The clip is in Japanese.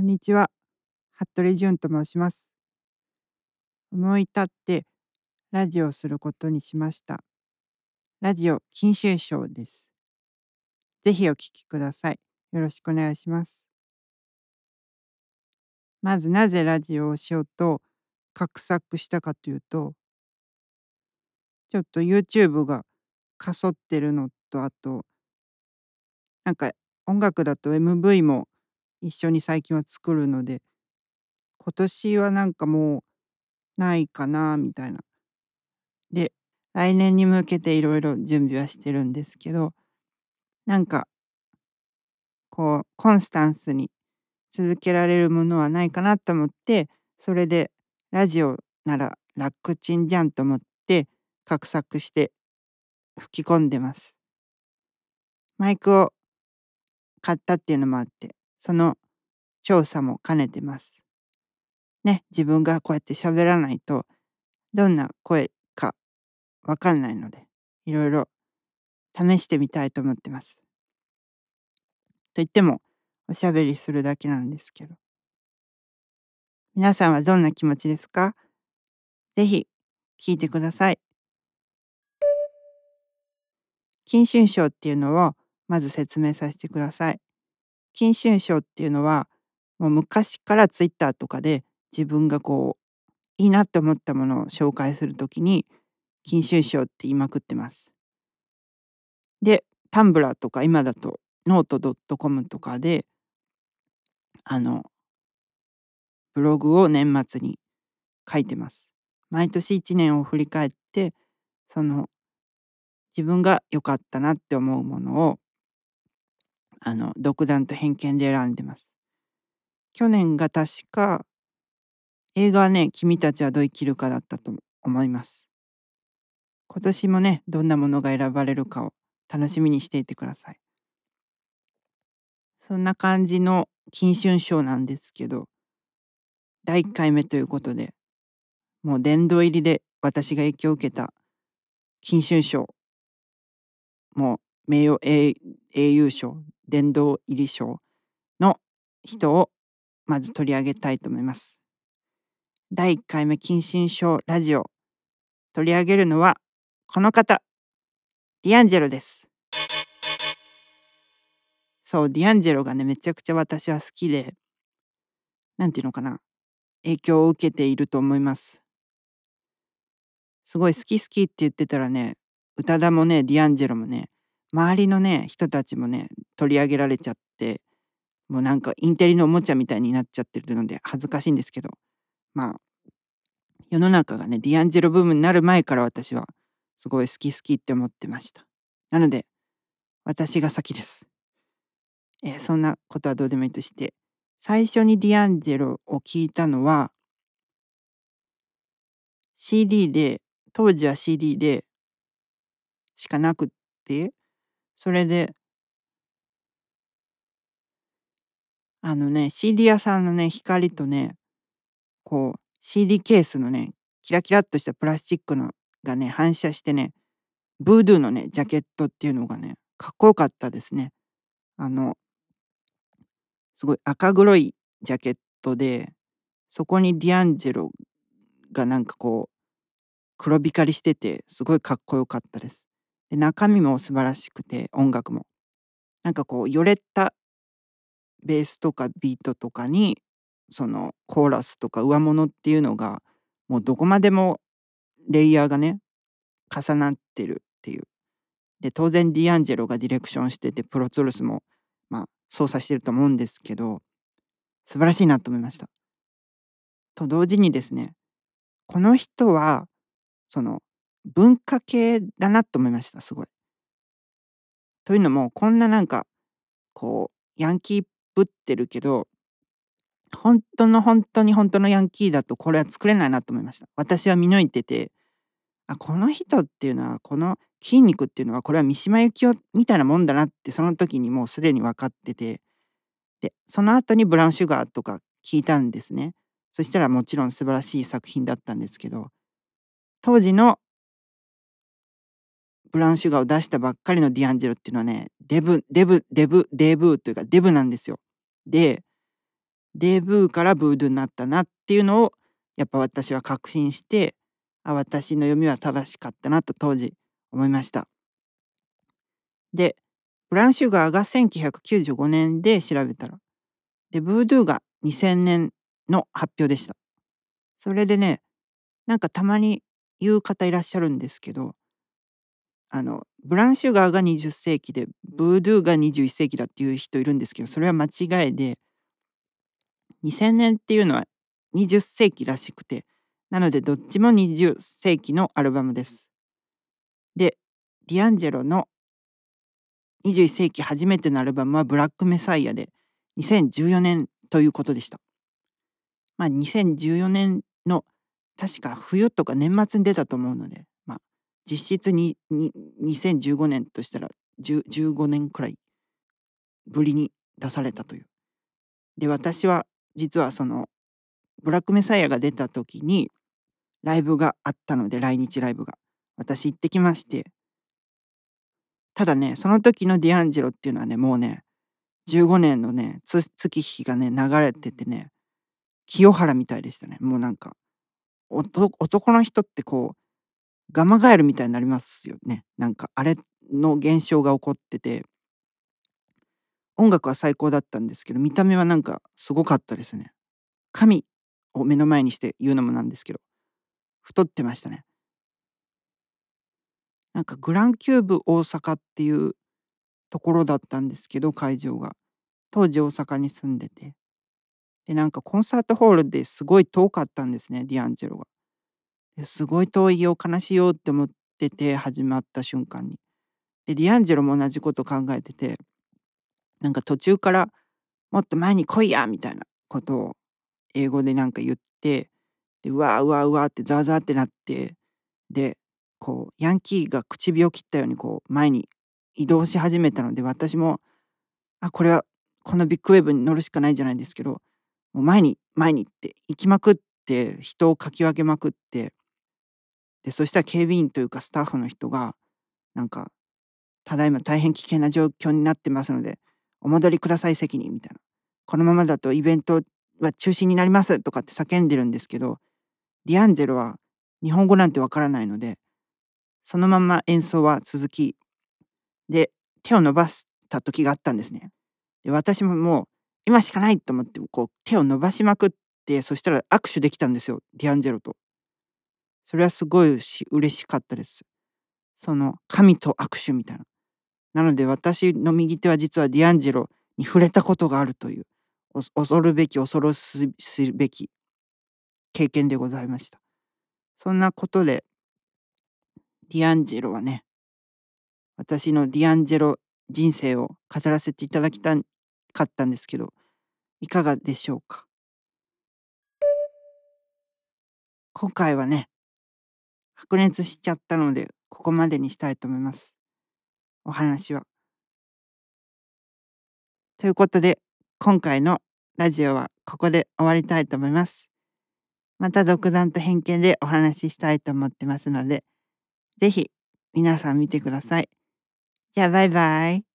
こんにちは。服部淳と申します。思い立ってラジオすることにしました。ラジオ禁酒賞です。ぜひお聞きください。よろしくお願いします。まずなぜラジオをしようと画策したかというと、ちょっと YouTube がかそってるのと、あと、なんか音楽だと MV も一緒に最近は作るので今年はなんかもうないかなみたいな。で来年に向けていろいろ準備はしてるんですけどなんかこうコンスタンスに続けられるものはないかなと思ってそれでラジオなら楽ちんじゃんと思って画策して吹き込んでます。マイクを買ったっていうのもあってその調査も兼ねてます。ね、自分がこうやって喋らないとどんな声かわかんないのでいろいろ試してみたいと思ってます。といってもおしゃべりするだけなんですけど皆さんはどんな気持ちですかぜひ聞いてください。金春賞っていうのをまず説明させてください。金春賞っていうのはもう昔からツイッターとかで自分がこういいなって思ったものを紹介するときに金春賞って言いまくってます。でタンブラーとか今だとノート .com とかであのブログを年末に書いてます。毎年1年を振り返ってその自分が良かったなって思うものをあの独断と偏見で選んでます。去年が確か映画はね「君たちはどう生きるか」だったと思います。今年もねどんなものが選ばれるかを楽しみにしていてください。そんな感じの金春賞なんですけど第1回目ということでもう殿堂入りで私が影響を受けた金春賞もう名誉英雄賞殿堂入り賞の人をまず取り上げたいと思います。第1回目近親症ラジオ取り上げるのはこの方ディアンジェロですそうディアンジェロがねめちゃくちゃ私は好きで何て言うのかな影響を受けていると思いますすごい好き好きって言ってたらね宇多田もねディアンジェロもね周りのね人たちもね取り上げられちゃってもうなんかインテリのおもちゃみたいになっちゃってるので恥ずかしいんですけどまあ世の中がねディアンジェロブームになる前から私はすごい好き好きって思ってましたなので私が先です、えそんなことはどうでもいいとして最初にディアンジェロを聞いたのは CD で当時は CD でしかなくってそれで、あのね、CD 屋さんのね、光とね、こう、CD ケースのね、キラキラっとしたプラスチックのがね、反射してね、ブードゥのね、ジャケットっていうのがね、かっこよかったですね。あの、すごい赤黒いジャケットで、そこにディアンジェロがなんかこう、黒光りしてて、すごいかっこよかったです。で中身も素晴らしくて音楽もなんかこうよれたベースとかビートとかにそのコーラスとか上物っていうのがもうどこまでもレイヤーがね重なってるっていうで当然ディアンジェロがディレクションしててプロツールスもまあ操作してると思うんですけど素晴らしいなと思いました。と同時にですねこの人はその文化系だなと思いましたすごい。というのもこんななんかこうヤンキーぶってるけど本当の本当に本当のヤンキーだとこれは作れないなと思いました。私は見抜いててあこの人っていうのはこの筋肉っていうのはこれは三島由紀夫みたいなもんだなってその時にもうすでに分かっててでその後にブラウンシュガーとか聞いたんですね。そしたらもちろん素晴らしい作品だったんですけど当時のブラウンシュガーを出したばっかりのディアンジェロっていうのはねデブデブデブデブというかデブなんですよ。でデブーからブードゥになったなっていうのをやっぱ私は確信してあ私の読みは正しかったなと当時思いました。でブラウンシュガーが1995年で調べたらでブードゥが2000年の発表でした。それでねなんかたまに言う方いらっしゃるんですけどあのブランシュガーが20世紀でブードゥーが21世紀だっていう人いるんですけどそれは間違いで2000年っていうのは20世紀らしくてなのでどっちも20世紀のアルバムです。でディアンジェロの21世紀初めてのアルバムは「ブラックメサイア」で2014年ということでした。まあ2014年の確か冬とか年末に出たと思うので実質にに2015年としたら15年くらいぶりに出されたという。で私は実はその「ブラックメサイア」が出た時にライブがあったので来日ライブが私行ってきましてただねその時のディアンジェロっていうのはねもうね15年のね月日がね流れててね清原みたいでしたねもうなんか男の人ってこうガマガエルみたいになりますよねなんかあれの現象が起こってて音楽は最高だったんですけど見た目はなんかすごかったですね神を目の前にして言うのもなんですけど太ってましたねなんかグランキューブ大阪っていうところだったんですけど会場が当時大阪に住んでてでなんかコンサートホールですごい遠かったんですねディアンジェロがすごい遠いよ悲しいよって思ってて始まった瞬間にでディアンジェロも同じこと考えててなんか途中からもっと前に来いやみたいなことを英語でなんか言ってでうわうわうわってザワザワってなってでこうヤンキーが口火を切ったようにこう前に移動し始めたので私もあこれはこのビッグウェーブに乗るしかないじゃないですけどもう前に前にって行きまくって人をかき分けまくってでそしたら警備員というかスタッフの人がなんか「ただいま大変危険な状況になってますのでお戻りください責任」みたいな「このままだとイベントは中止になります」とかって叫んでるんですけどディアンジェロは日本語なんてわからないのでそのまま演奏は続きで手を伸ばした時があったんですね。で私ももう今しかないと思ってこう手を伸ばしまくってそしたら握手できたんですよディアンジェロと。それはすごいし嬉しかったですその神と握手みたいななので私の右手は実はディアンジェロに触れたことがあるという恐るべき恐ろすべき経験でございましたそんなことでディアンジェロはね私のディアンジェロ人生を飾らせていただきたかったんですけどいかがでしょうか今回はね白熱しちゃったのでここまでにしたいと思いますお話は。ということで今回のラジオはここで終わりたいと思います。また独断と偏見でお話ししたいと思ってますので是非皆さん見てください。じゃあバイバイ。